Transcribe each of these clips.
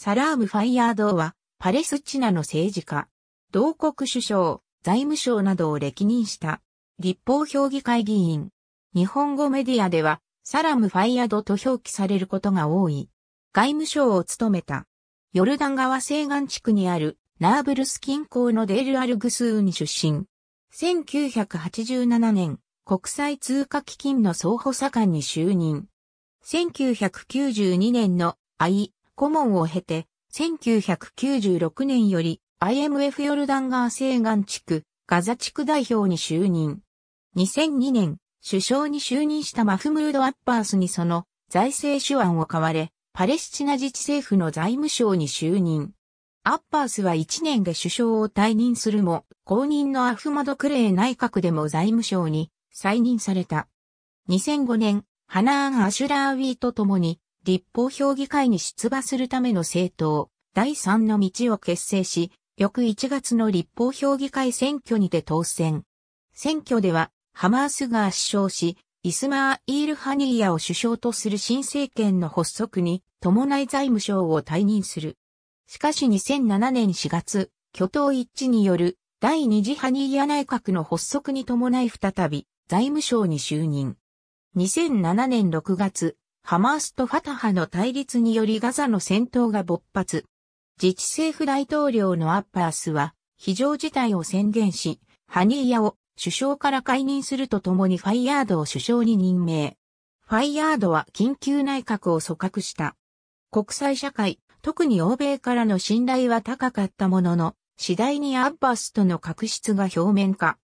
サラーム・ファイヤードは、パレスチナの政治家、同国首相、財務省などを歴任した、立法評議会議員。日本語メディアでは、サラム・ファイヤードと表記されることが多い。外務省を務めた。ヨルダン川西岸地区にあるナーブルス近郊のデール・アルグスーに出身。1987年、国際通貨基金の総補佐官に就任。1992年のイ・顧問を経て、1996年より IMF ヨルダン川西岸地区、ガザ地区代表に就任。2002年、首相に就任したマフムード・アッパースにその財政手腕を買われ、パレスチナ自治政府の財務省に就任。アッパースは1年で首相を退任するも、後任のアフマド・クレー内閣でも財務省に再任された。2005年、ハナーン・アシュラーウィーと共に立法評議会に出馬するための政党、第三の道を結成し、翌1月の立法評議会選挙にて当選。選挙では、ハマースが圧勝し、イスマー・イール・ハニーヤを首相とする新政権の発足に伴い財務省を退任する。しかし2007年4月、挙党一致による第二次ハニーヤ内閣の発足に伴い再び財務省に就任。2007年6月、ハマースとファタハの対立によりガザの戦闘が勃発。自治政府大統領のアッパースは、非常事態を宣言し、ハニーヤを首相から解任するとともにファイヤードを首相に任命。ファイヤードは緊急内閣を組閣した。国際社会、特に欧米からの信頼は高かったものの、次第にアッバスとの確執が表面化。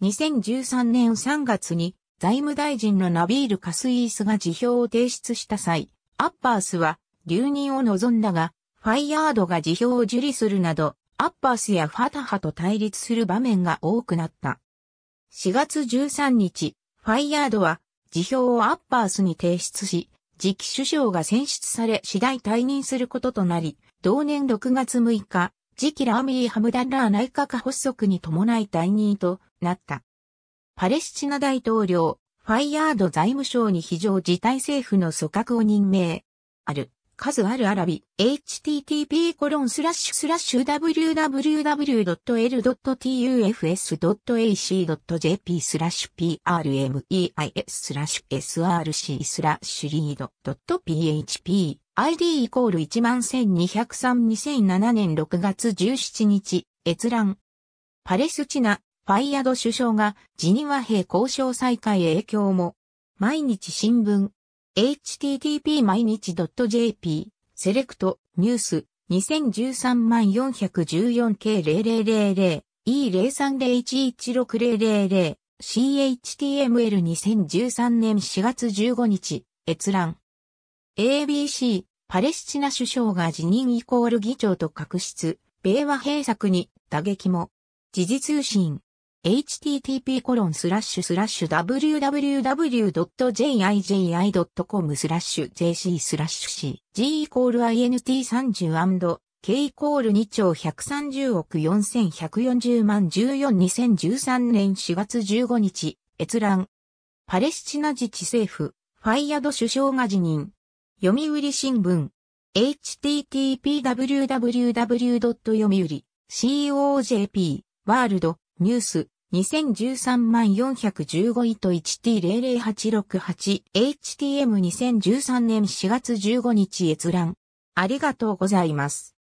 2013年3月に財務大臣のナビール・カスイースが辞表を提出した際、アッパースは留任を望んだが、ファイヤードが辞表を受理するなど、アッパースやファタハと対立する場面が多くなった。4月13日、ファイヤードは辞表をアッパースに提出し、次期首相が選出され次第退任することとなり、同年6月6日、次期ラーミー・ハムダンラー内閣発足に伴い退任となった。パレスチナ大統領、ファイヤード財務省に非常事態政府の組閣を任命。ある、数あるアラビ、http コロンスラッシュスラッシュ www.l.tufs.ac.jp スラッシュ prmeis スラッシュ src スラッシュリード .php ID イコール11203-2007年6月17日、閲覧。パレスチナ、ファイヤド首相が辞任和平交渉再開へ影響も。毎日新聞 http 毎日 .jp セレクトニュース2013万4 1 4 k 0 0 0 E03011600 CHTML2013 年4月15日閲覧 ABC パレスチナ首相が辞任イコール議長と確執米和閉鎖に打撃も時事通信 http://www.jiji.com jc c g int30 k 2兆130億4140万14 2013年4月15日閲覧パレスチナ自治政府ファイヤド首相が辞任読売新聞 http://www. 読売 COJP ワールドニュース、2013万415位と 1T00868、HTM2013 年4月15日閲覧。ありがとうございます。